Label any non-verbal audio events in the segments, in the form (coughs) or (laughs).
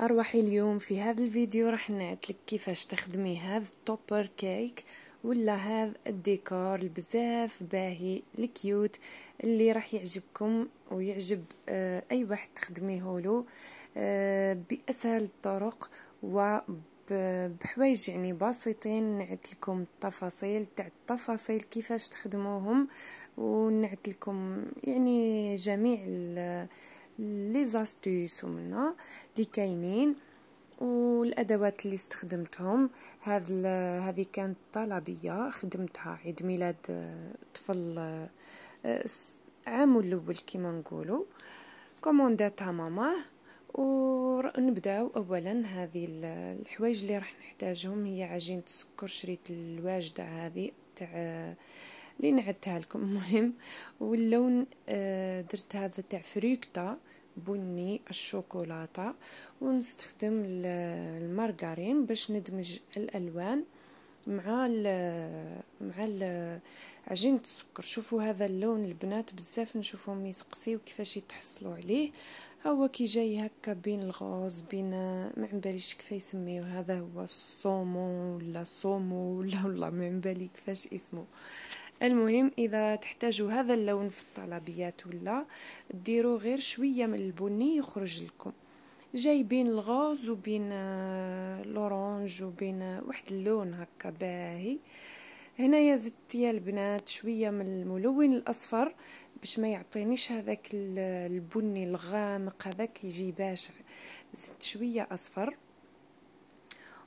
أرواحي اليوم في هذا الفيديو راح نعتلك كيفاش تخدمي هذا التوبر كيك ولا هذا الديكور البزاف باهي الكيوت اللي راح يعجبكم ويعجب آه، أي واحد تخدميهولو آه، بأسهل الطرق و بحوايج يعني بسيطين نعت لكم التفاصيل تاع التفاصيل كيفاش تخدموهم ونعت لكم يعني جميع لي زاستيس ومنا اللي كاينين والادوات اللي استخدمتهم هذه هذه كانت طلبيه خدمتها عيد ميلاد طفل عامو الاول كيما نقولوا كومونداتها ماماه ونبداو اولا هذه الحوايج اللي راح نحتاجهم هي عجينه السكر شريت الواجده هذه تاع اللي نعدتها لكم مهم واللون آه، درت هذا تاع فريكتا بني الشوكولاتة ونستخدم المارغارين باش ندمج الألوان مع الـ مع الـ عجينة السكر شوفوا هذا اللون البنات بزاف نشوفهم يسقسيو كيفاش يتحصلوا عليه هو كي جاي هكا بين الغوز بين ما عمباليش كيف يسميو هذا هو الصومون ولا صومو ولا والله ما عمبالي كيفاش اسمه المهم اذا تحتاجوا هذا اللون في الطلبيات ولا ديروا غير شويه من البني يخرج لكم جاي بين الغوز وبين آه، لورانج وبين آه، واحد اللون هكا باهي هنايا زدت يا البنات شويه من الملون الاصفر باش ما يعطينيش هذاك البني الغامق هذاك يجي باشع زدت شويه اصفر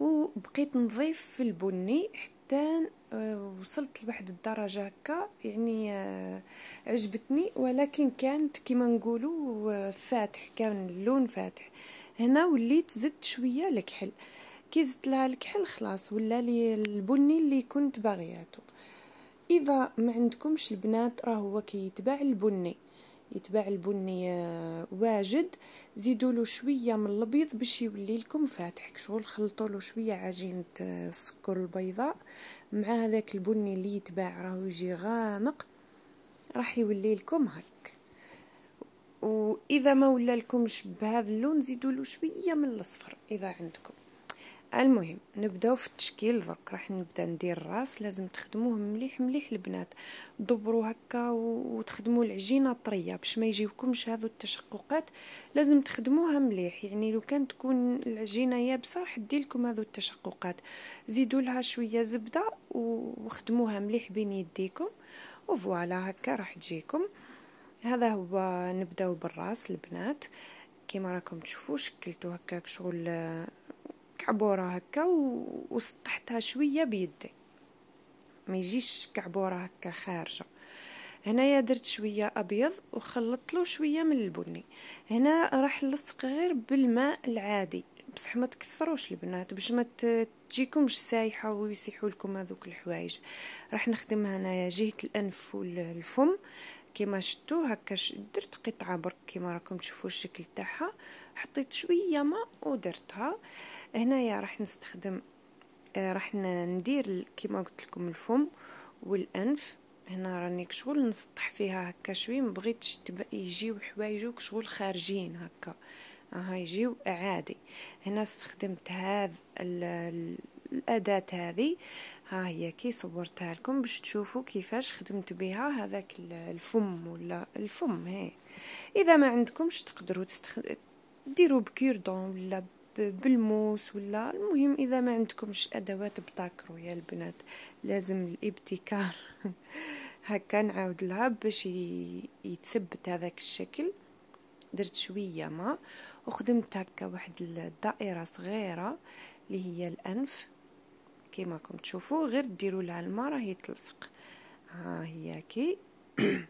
وبقيت نضيف في البني حتى جدا آه، وصلت لواحد الدرجه هكا يعني آه، عجبتني ولكن كانت كيما نقولوا آه، فاتح كان اللون فاتح هنا وليت زدت شويه الكحل كي زدت لها الكحل خلاص ولا لي البني اللي كنت باغياته اذا ما عندكمش البنات راه هو كيتباع البني يتباع البني آه، واجد زيدوا له شويه من الابيض باش يولي لكم فاتح شغل خلطوا له شويه عجينه السكر آه، البيضاء مع هذاك البني اللي يتباع راهو يجي غامق راح يولي لكم هك واذا ما ولا لكمش بهذا اللون زيدوا له شويه من الاصفر اذا عندكم المهم نبداو في التشكيل درك راح نبدا ندير الراس لازم تخدموه مليح مليح البنات دبروا هكا وتخدموا العجينه طريه باش ما يجيوكمش هذو التشققات لازم تخدموها مليح يعني لو كان تكون العجينه يابسه راح تدي لكم هذو التشققات زيدوا لها شويه زبده وخدموها مليح بين يديكم وفوالا هكا راح تجيكم هذا هو نبداو بالراس البنات كما راكم تشوفوا شكلتو هكاك شغل كعبوره هكا وسطحتها شويه بيدي ما يجيش كعبوره هكا خارجه هنايا درت شويه ابيض وخلطت له شويه من البني هنا راح نلصق غير بالماء العادي بصح ما تكثروش البنات باش ما تجيكمش سايحه ويسيحوا لكم هذوك الحوايج راح نخدم هنايا جهه الانف والفم كما شتو هكا درت قطعه برك كما راكم تشوفوا الشكل تاعها حطيت شويه ماء ودرتها آه هنايا راح نستخدم آه، راح ندير كيما قلت لكم الفم والانف هنا راني كشغل نسطح فيها هكا شوي مبغيتش يجيو حوايجو كشغل خارجين هكا ها يجيو عادي هنا استخدمت هذا الأداة هذه ها هي كي صورتها لكم باش تشوفوا كيفاش خدمت بها هذاك الفم ولا الفم هي اذا ما عندكمش تقدروا تستخد... ديروا بكيردون ولا بالموس ولا المهم اذا ما عندكمش ادوات بتاكرو يا البنات لازم الابتكار (laughs) هكا نعاود لها باش يتثبت هذاك الشكل درت شويه ما وخدمت هكا واحد الدائره صغيره اللي هي الانف كيما راكم تشوفوا غير ديروا لها الماء راهي تلصق ها آه، هي كي (coughs)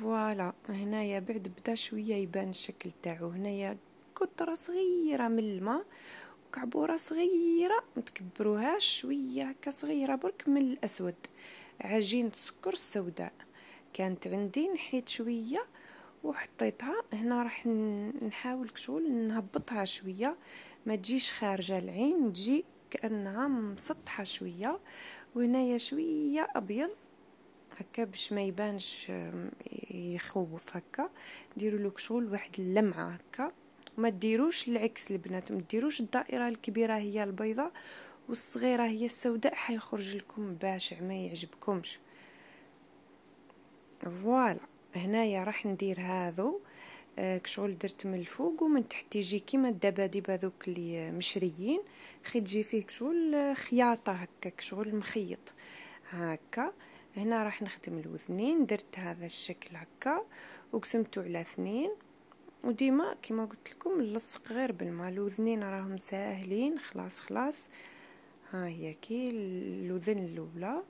فوالا هنايا بعد بدا شويه يبان الشكل تاعو هنايا قطرة صغيرة من الماء وكعبورة صغيرة متكبروهاش شوية هكا صغيرة برك من الأسود عجينة السكر السوداء كانت عندي نحيت شوية وحطيتها هنا راح نحاول كشغل نهبطها شوية ما تجيش خارجة العين تجي كأنها مسطحة شوية وهنايا شوية أبيض هكا باش ما يبانش يخوف هكا ديروا له واحد اللمعه هكا وما ديروش العكس البنات ما ديروش الدائره الكبيره هي البيضه والصغيره هي السوداء حيخرج لكم باشع ما يعجبكمش فوالا هنايا راح ندير هذو آه، كشغل درت من الفوق ومن تحت يجي كيما الدباديب هذوك اللي مشريين خي تجي فيه كشغل خياطه هكا كشغل مخيط هكا هنا راح نخدم الوذنين درت هذا الشكل هكا وقسمته على اثنين وديما كما قلت لكم نلصق غير بالماء الاذنين راهم ساهلين خلاص خلاص ها هي كي الاذن الاولى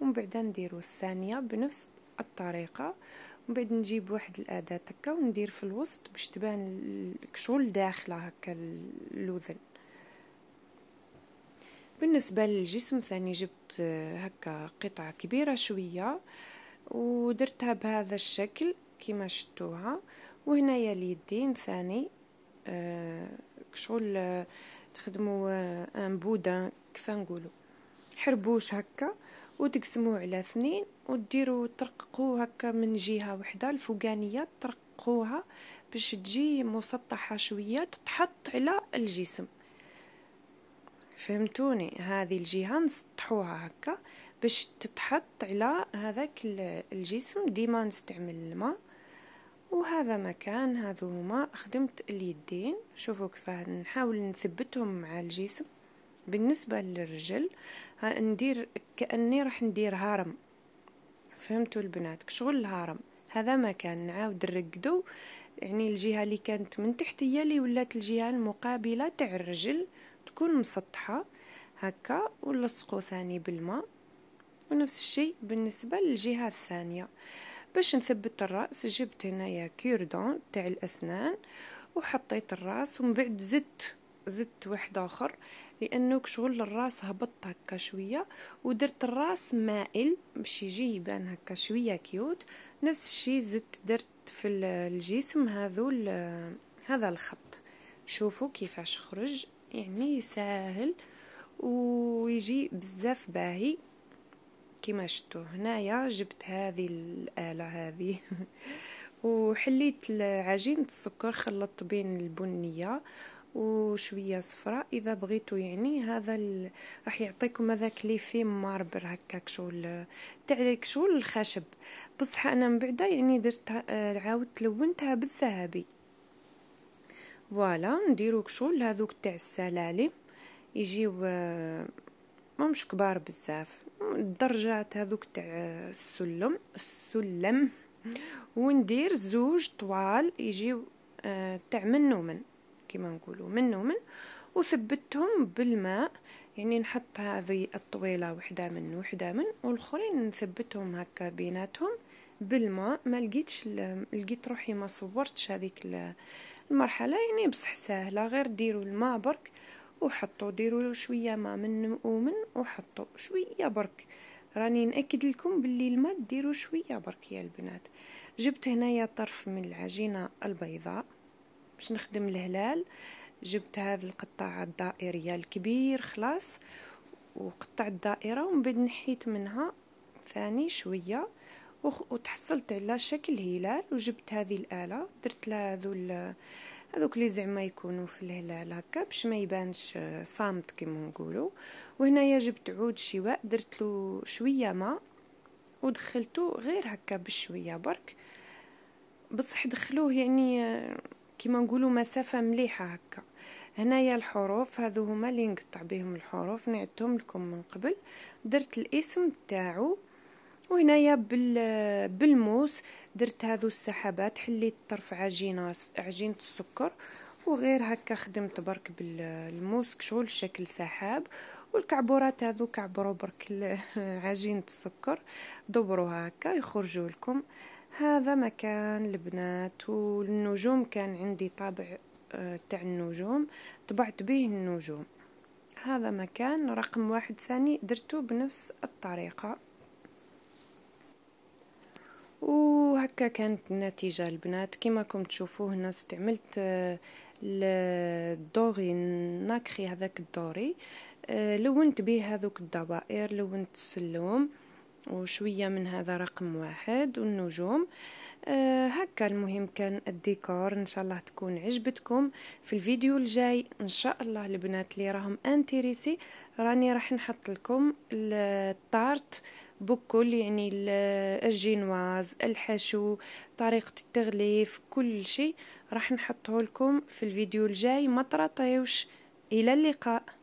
ومن بعد نديرو الثانيه بنفس الطريقه ومن بعد نجيب واحد الاداه هكا وندير في الوسط باش تبان كشغل داخله هكا الاذن بالنسبه للجسم ثاني جبت هكا قطعه كبيره شويه ودرتها بهذا الشكل كما شفتوها وهنايا اليدين ثاني كشغل آه، آه، تخدموا آه، ان بودان كيف نقولوا حربوش هكا وتقسموا على اثنين وديروا ترققوه هكا من جهه وحده الفوقانيه ترققوها باش تجي مسطحه شويه تتحط على الجسم فهمتوني هذه الجهه نسطحوها هكا باش تتحط على هذاك الجسم ديما نستعمل الماء وهذا مكان هذو هما خدمت اليدين شوفوا كيف نحاول نثبتهم مع الجسم بالنسبه للرجل ندير كاني راح ندير هرم فهمتوا البنات شغل الهرم هذا مكان نعاود نرقدو يعني الجهه اللي كانت من تحت هي اللي ولات الجهه المقابله تاع الرجل تكون مسطحه هكا ولصقو ثاني بالماء ونفس الشيء بالنسبه للجهه الثانيه باش نثبت الراس جبت هنايا كيردون تاع الاسنان وحطيت الراس ومن بعد زدت زدت واحد اخر لانه كشغل الراس هبط هكا شويه ودرت الراس مائل باش يجي يبان هكا شويه كيوت نفس الشي زدت درت في الجسم هذو هذا الخط شوفوا كيفاش خرج يعني ساهل ويجي بزاف باهي كما شفتوا هنايا جبت هذه الآلة هذه (laughs) وحليت عجينة السكر خلطت بين البنية وشويه صفراء اذا بغيتو يعني هذا ال... راح يعطيكم هذاك لي في ماربر هكاك شغل تاع شغل الخشب بصح انا من بعدا يعني درت عاودت لونتها بالذهبي فوالا نديرو كشغل هذوك تاع السلالم يجيو آه، مش كبار بزاف الدرجات هذوك تاع السلم السلم وندير زوج طوال يجيو آه، تاع من ومن كيما نقولوا من ومن وثبتهم بالماء يعني نحط هذه الطويله وحده من وحده من والاخرين نثبتهم هكا بيناتهم بالماء ما لقيتش لقيت روحي ما صورتش هذيك المرحله يعني بصح سهله غير ديروا الماء برك وحطوا ديروا شويه ماء من ومن وحطوا شويه برك راني ناكد لكم باللي الماء ديروا شويه برك يا البنات جبت هنايا طرف من العجينه البيضاء باش نخدم الهلال جبت هذا القطاعه الدائريه الكبير خلاص وقطعت دائره ومن بعد نحيت منها ثاني شويه وتحصلت على شكل هلال وجبت هذه الآلة درت لها هذو هذوك اللي زعما يكونوا في الهلال هكا باش ما يبانش آه، صامت كيما نقولوا وهنايا جبت عود شواء درت له شويه ماء ودخلته غير هكا بشويه برك بصح دخلوه يعني آه، كيما نقولوا مسافه مليحه هكا هنايا الحروف هذو هما اللي نقطع بهم الحروف نعتهم لكم من قبل درت الاسم تاعو وهنايا بالموس درت هذو السحابات حليت طرف عجينه عجينه السكر وغير هكا خدمت برك بالموس كشغل شكل سحاب والكعبورات هذو كعبروا برك (laughs) عجينه السكر دبروها هكا يخرجوا لكم هذا مكان البنات والنجوم كان عندي طابع آه، تاع النجوم طبعت به النجوم هذا مكان رقم واحد ثاني درته بنفس الطريقه وهكا كانت النتيجة البنات كما راكم تشوفوا هنا استعملت آه، الدوري ناكخي هذاك الدوري آه، لونت به هذوك الدوائر لونت السلوم وشوية من هذا رقم واحد والنجوم آه هكا المهم كان الديكور ان شاء الله تكون عجبتكم في الفيديو الجاي ان شاء الله البنات اللي راهم انتريسي راني راح نحط لكم الطارت بكل يعني الجينواز الحشو طريقة التغليف كل شيء راح نحطه لكم في الفيديو الجاي ما تراطيوش إلى اللقاء